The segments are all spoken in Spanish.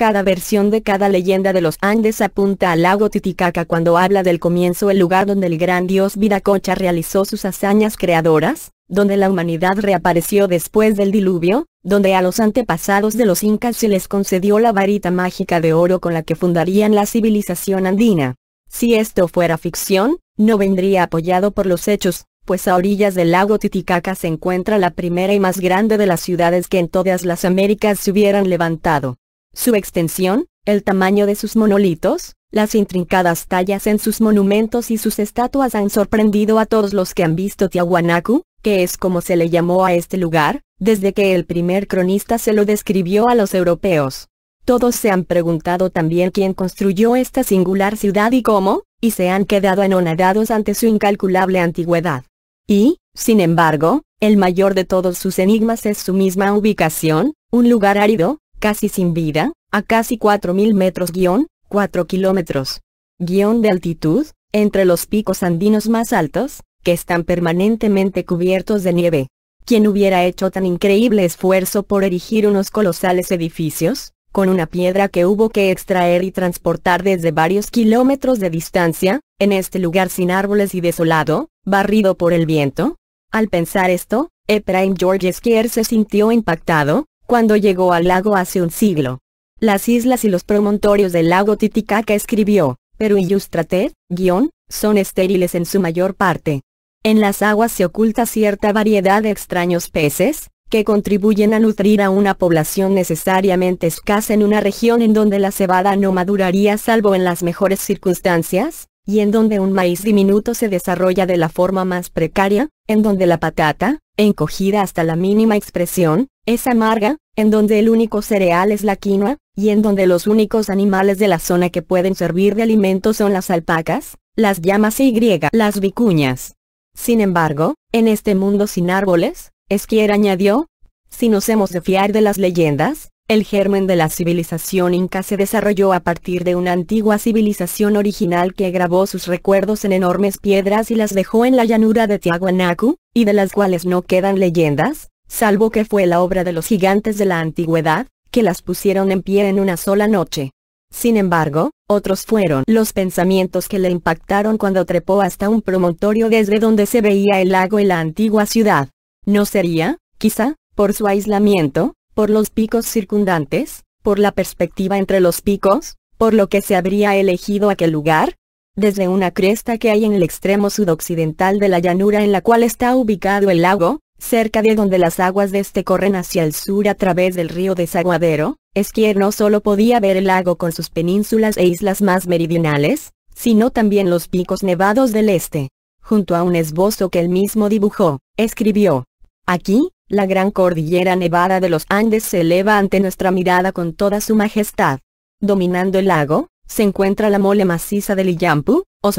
Cada versión de cada leyenda de los Andes apunta al lago Titicaca cuando habla del comienzo el lugar donde el gran dios Viracocha realizó sus hazañas creadoras, donde la humanidad reapareció después del diluvio, donde a los antepasados de los incas se les concedió la varita mágica de oro con la que fundarían la civilización andina. Si esto fuera ficción, no vendría apoyado por los hechos, pues a orillas del lago Titicaca se encuentra la primera y más grande de las ciudades que en todas las Américas se hubieran levantado su extensión, el tamaño de sus monolitos, las intrincadas tallas en sus monumentos y sus estatuas han sorprendido a todos los que han visto Tiahuanacu, que es como se le llamó a este lugar, desde que el primer cronista se lo describió a los europeos. Todos se han preguntado también quién construyó esta singular ciudad y cómo, y se han quedado anonadados ante su incalculable antigüedad. Y, sin embargo, el mayor de todos sus enigmas es su misma ubicación, un lugar árido, casi sin vida, a casi 4.000 metros guión, 4 kilómetros guión de altitud, entre los picos andinos más altos, que están permanentemente cubiertos de nieve. ¿Quién hubiera hecho tan increíble esfuerzo por erigir unos colosales edificios, con una piedra que hubo que extraer y transportar desde varios kilómetros de distancia, en este lugar sin árboles y desolado, barrido por el viento? Al pensar esto, Ephraim George Skier se sintió impactado, cuando llegó al lago hace un siglo. Las islas y los promontorios del lago Titicaca escribió, pero ilustrate, guión, son estériles en su mayor parte. En las aguas se oculta cierta variedad de extraños peces, que contribuyen a nutrir a una población necesariamente escasa en una región en donde la cebada no maduraría salvo en las mejores circunstancias, y en donde un maíz diminuto se desarrolla de la forma más precaria, en donde la patata, encogida hasta la mínima expresión, es amarga, en donde el único cereal es la quinoa, y en donde los únicos animales de la zona que pueden servir de alimento son las alpacas, las llamas y las vicuñas. Sin embargo, en este mundo sin árboles, Esquier añadió, si nos hemos de fiar de las leyendas, el germen de la civilización inca se desarrolló a partir de una antigua civilización original que grabó sus recuerdos en enormes piedras y las dejó en la llanura de Tiahuanacu, y de las cuales no quedan leyendas, salvo que fue la obra de los gigantes de la antigüedad, que las pusieron en pie en una sola noche. Sin embargo, otros fueron los pensamientos que le impactaron cuando trepó hasta un promontorio desde donde se veía el lago y la antigua ciudad. ¿No sería, quizá, por su aislamiento, por los picos circundantes, por la perspectiva entre los picos, por lo que se habría elegido aquel lugar, desde una cresta que hay en el extremo sudoccidental de la llanura en la cual está ubicado el lago, cerca de donde las aguas de este corren hacia el sur a través del río Desaguadero, Esquier no solo podía ver el lago con sus penínsulas e islas más meridionales, sino también los picos nevados del este. Junto a un esbozo que él mismo dibujó, escribió, Aquí, la gran cordillera nevada de los Andes se eleva ante nuestra mirada con toda su majestad. Dominando el lago, se encuentra la mole maciza del Iyampu, o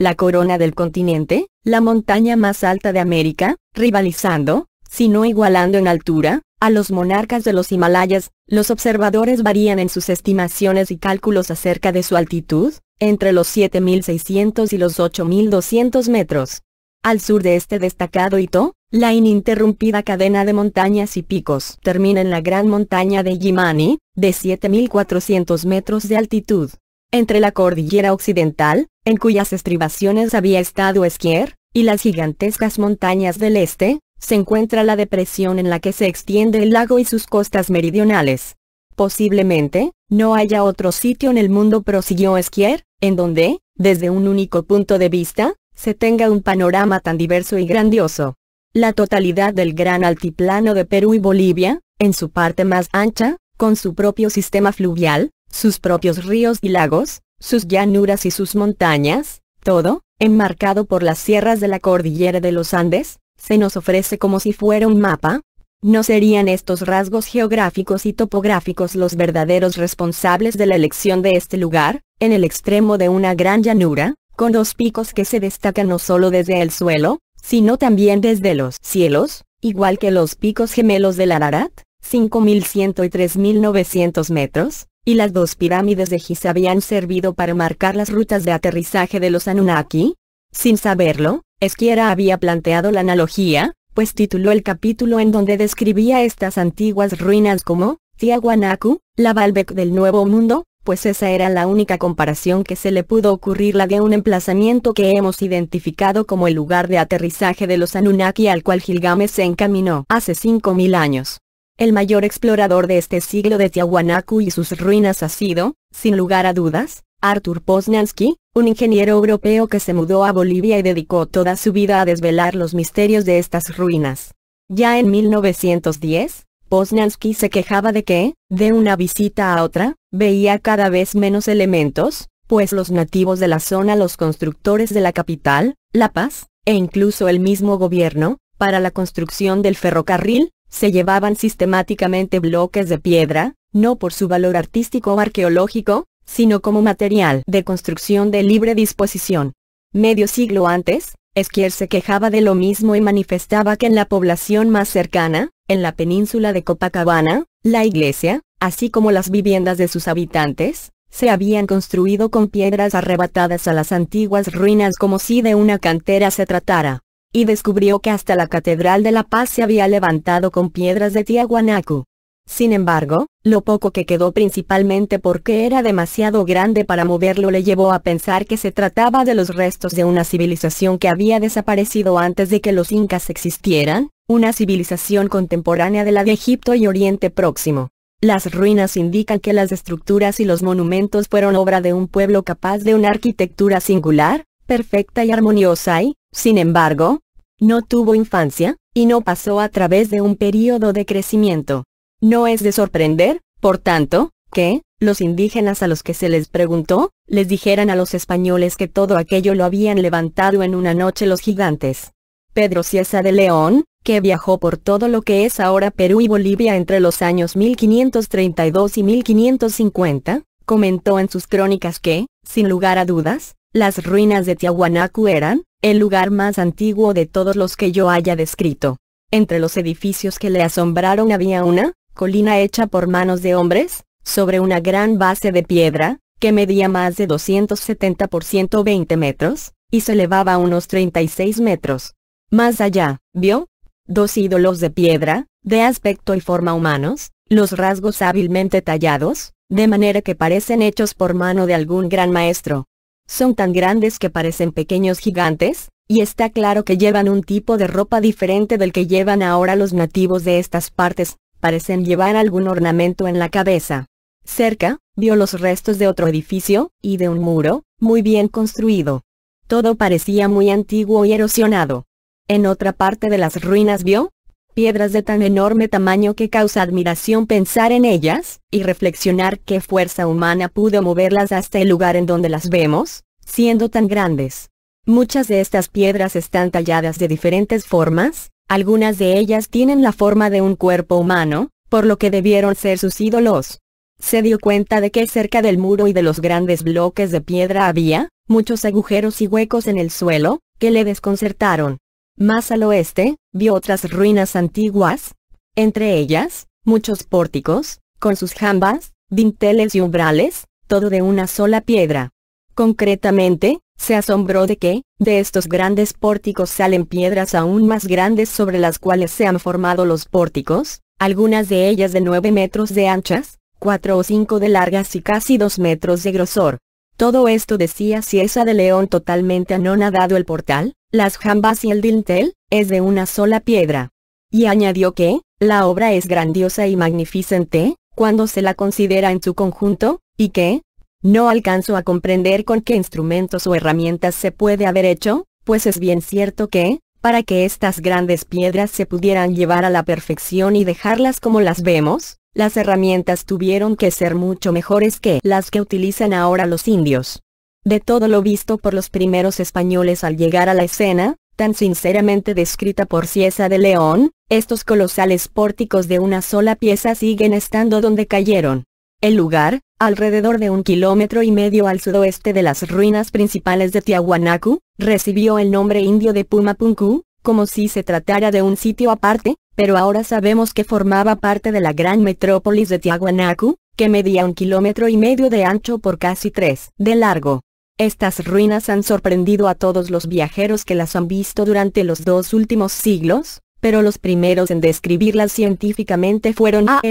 la corona del continente, la montaña más alta de América, rivalizando, si no igualando en altura, a los monarcas de los Himalayas, los observadores varían en sus estimaciones y cálculos acerca de su altitud, entre los 7.600 y los 8.200 metros. Al sur de este destacado hito, la ininterrumpida cadena de montañas y picos termina en la gran montaña de Yimani, de 7.400 metros de altitud. Entre la cordillera occidental, en cuyas estribaciones había estado Esquier, y las gigantescas montañas del este, se encuentra la depresión en la que se extiende el lago y sus costas meridionales. Posiblemente, no haya otro sitio en el mundo, prosiguió Esquier, en donde, desde un único punto de vista, se tenga un panorama tan diverso y grandioso la totalidad del gran altiplano de Perú y Bolivia, en su parte más ancha, con su propio sistema fluvial, sus propios ríos y lagos, sus llanuras y sus montañas, todo, enmarcado por las sierras de la cordillera de los Andes, se nos ofrece como si fuera un mapa, ¿No serían estos rasgos geográficos y topográficos los verdaderos responsables de la elección de este lugar, en el extremo de una gran llanura, con dos picos que se destacan no solo desde el suelo, sino también desde los cielos, igual que los picos gemelos del Ararat, 5103.900 y metros, y las dos pirámides de Giza habían servido para marcar las rutas de aterrizaje de los Anunnaki. Sin saberlo, Esquiera había planteado la analogía, pues tituló el capítulo en donde describía estas antiguas ruinas como, Tiwanaku, la Balbec del Nuevo Mundo, pues esa era la única comparación que se le pudo ocurrir la de un emplazamiento que hemos identificado como el lugar de aterrizaje de los Anunnaki al cual Gilgamesh se encaminó hace 5.000 años. El mayor explorador de este siglo de Tiahuanacu y sus ruinas ha sido, sin lugar a dudas, Arthur Poznansky, un ingeniero europeo que se mudó a Bolivia y dedicó toda su vida a desvelar los misterios de estas ruinas. Ya en 1910, Poznansky se quejaba de que, de una visita a otra, veía cada vez menos elementos, pues los nativos de la zona, los constructores de la capital, La Paz, e incluso el mismo gobierno, para la construcción del ferrocarril, se llevaban sistemáticamente bloques de piedra, no por su valor artístico o arqueológico, sino como material de construcción de libre disposición. Medio siglo antes, Esquier se quejaba de lo mismo y manifestaba que en la población más cercana, en la península de Copacabana, la iglesia, así como las viviendas de sus habitantes, se habían construido con piedras arrebatadas a las antiguas ruinas como si de una cantera se tratara. Y descubrió que hasta la Catedral de la Paz se había levantado con piedras de Tiahuanacu. Sin embargo, lo poco que quedó principalmente porque era demasiado grande para moverlo le llevó a pensar que se trataba de los restos de una civilización que había desaparecido antes de que los incas existieran, una civilización contemporánea de la de Egipto y Oriente Próximo. Las ruinas indican que las estructuras y los monumentos fueron obra de un pueblo capaz de una arquitectura singular, perfecta y armoniosa y, sin embargo, no tuvo infancia, y no pasó a través de un período de crecimiento. No es de sorprender, por tanto, que, los indígenas a los que se les preguntó, les dijeran a los españoles que todo aquello lo habían levantado en una noche los gigantes. Pedro Ciesa de León, que viajó por todo lo que es ahora Perú y Bolivia entre los años 1532 y 1550, comentó en sus crónicas que, sin lugar a dudas, las ruinas de Tiahuanacu eran, el lugar más antiguo de todos los que yo haya descrito. Entre los edificios que le asombraron había una, colina hecha por manos de hombres, sobre una gran base de piedra, que medía más de 270 por 120 metros, y se elevaba unos 36 metros. Más allá, vio, dos ídolos de piedra, de aspecto y forma humanos, los rasgos hábilmente tallados, de manera que parecen hechos por mano de algún gran maestro. Son tan grandes que parecen pequeños gigantes, y está claro que llevan un tipo de ropa diferente del que llevan ahora los nativos de estas partes, parecen llevar algún ornamento en la cabeza. Cerca, vio los restos de otro edificio, y de un muro, muy bien construido. Todo parecía muy antiguo y erosionado. En otra parte de las ruinas vio piedras de tan enorme tamaño que causa admiración pensar en ellas, y reflexionar qué fuerza humana pudo moverlas hasta el lugar en donde las vemos, siendo tan grandes. Muchas de estas piedras están talladas de diferentes formas, algunas de ellas tienen la forma de un cuerpo humano, por lo que debieron ser sus ídolos. Se dio cuenta de que cerca del muro y de los grandes bloques de piedra había, muchos agujeros y huecos en el suelo, que le desconcertaron. Más al oeste, vio otras ruinas antiguas, entre ellas, muchos pórticos, con sus jambas, dinteles y umbrales, todo de una sola piedra. Concretamente, se asombró de que, de estos grandes pórticos salen piedras aún más grandes sobre las cuales se han formado los pórticos, algunas de ellas de 9 metros de anchas, 4 o 5 de largas y casi 2 metros de grosor. Todo esto decía si esa de León totalmente anonadado el portal, las jambas y el dintel, es de una sola piedra. Y añadió que, la obra es grandiosa y magnificente, cuando se la considera en su conjunto, y que, no alcanzo a comprender con qué instrumentos o herramientas se puede haber hecho, pues es bien cierto que, para que estas grandes piedras se pudieran llevar a la perfección y dejarlas como las vemos, las herramientas tuvieron que ser mucho mejores que las que utilizan ahora los indios. De todo lo visto por los primeros españoles al llegar a la escena, tan sinceramente descrita por Ciesa de León, estos colosales pórticos de una sola pieza siguen estando donde cayeron. El lugar, alrededor de un kilómetro y medio al sudoeste de las ruinas principales de Tiahuanacu, recibió el nombre indio de Pumapunku, como si se tratara de un sitio aparte, pero ahora sabemos que formaba parte de la gran metrópolis de Tiahuanacu, que medía un kilómetro y medio de ancho por casi tres de largo. Estas ruinas han sorprendido a todos los viajeros que las han visto durante los dos últimos siglos, pero los primeros en describirlas científicamente fueron ast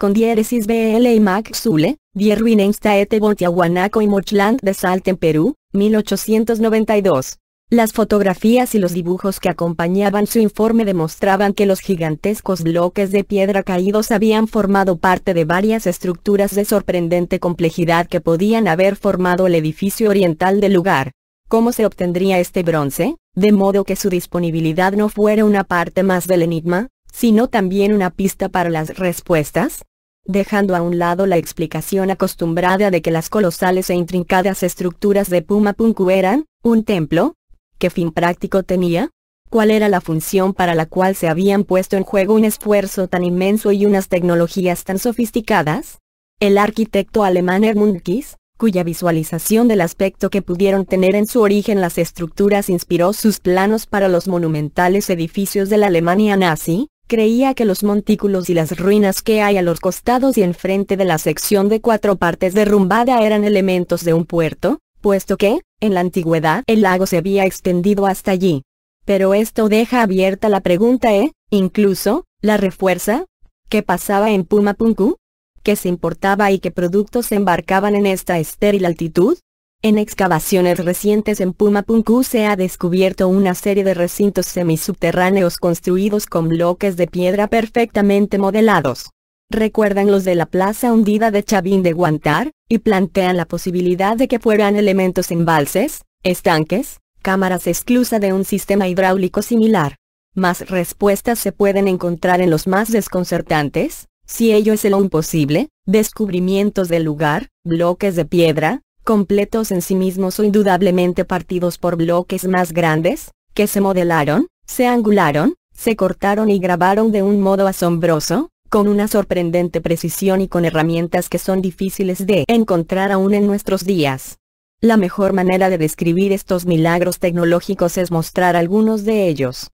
con diéresis BL y Max Zule, Die von Tiahuanaco y Mochland de Salta en Perú, 1892. Las fotografías y los dibujos que acompañaban su informe demostraban que los gigantescos bloques de piedra caídos habían formado parte de varias estructuras de sorprendente complejidad que podían haber formado el edificio oriental del lugar. ¿Cómo se obtendría este bronce? De modo que su disponibilidad no fuera una parte más del enigma, sino también una pista para las respuestas dejando a un lado la explicación acostumbrada de que las colosales e intrincadas estructuras de Punku eran, un templo, ¿Qué fin práctico tenía? ¿Cuál era la función para la cual se habían puesto en juego un esfuerzo tan inmenso y unas tecnologías tan sofisticadas? El arquitecto alemán Hermund Kiss, cuya visualización del aspecto que pudieron tener en su origen las estructuras inspiró sus planos para los monumentales edificios de la Alemania nazi, creía que los montículos y las ruinas que hay a los costados y enfrente de la sección de cuatro partes derrumbada eran elementos de un puerto, puesto que, en la antigüedad, el lago se había extendido hasta allí. Pero esto deja abierta la pregunta e, incluso, la refuerza, ¿qué pasaba en Pumapunku? ¿Qué se importaba y qué productos se embarcaban en esta estéril altitud? En excavaciones recientes en Pumapunku se ha descubierto una serie de recintos semisubterráneos construidos con bloques de piedra perfectamente modelados recuerdan los de la plaza hundida de Chavín de Guantar, y plantean la posibilidad de que fueran elementos embalses, estanques, cámaras exclusa de un sistema hidráulico similar. Más respuestas se pueden encontrar en los más desconcertantes, si ello es lo imposible, descubrimientos del lugar, bloques de piedra, completos en sí mismos o indudablemente partidos por bloques más grandes, que se modelaron, se angularon, se cortaron y grabaron de un modo asombroso, con una sorprendente precisión y con herramientas que son difíciles de encontrar aún en nuestros días. La mejor manera de describir estos milagros tecnológicos es mostrar algunos de ellos.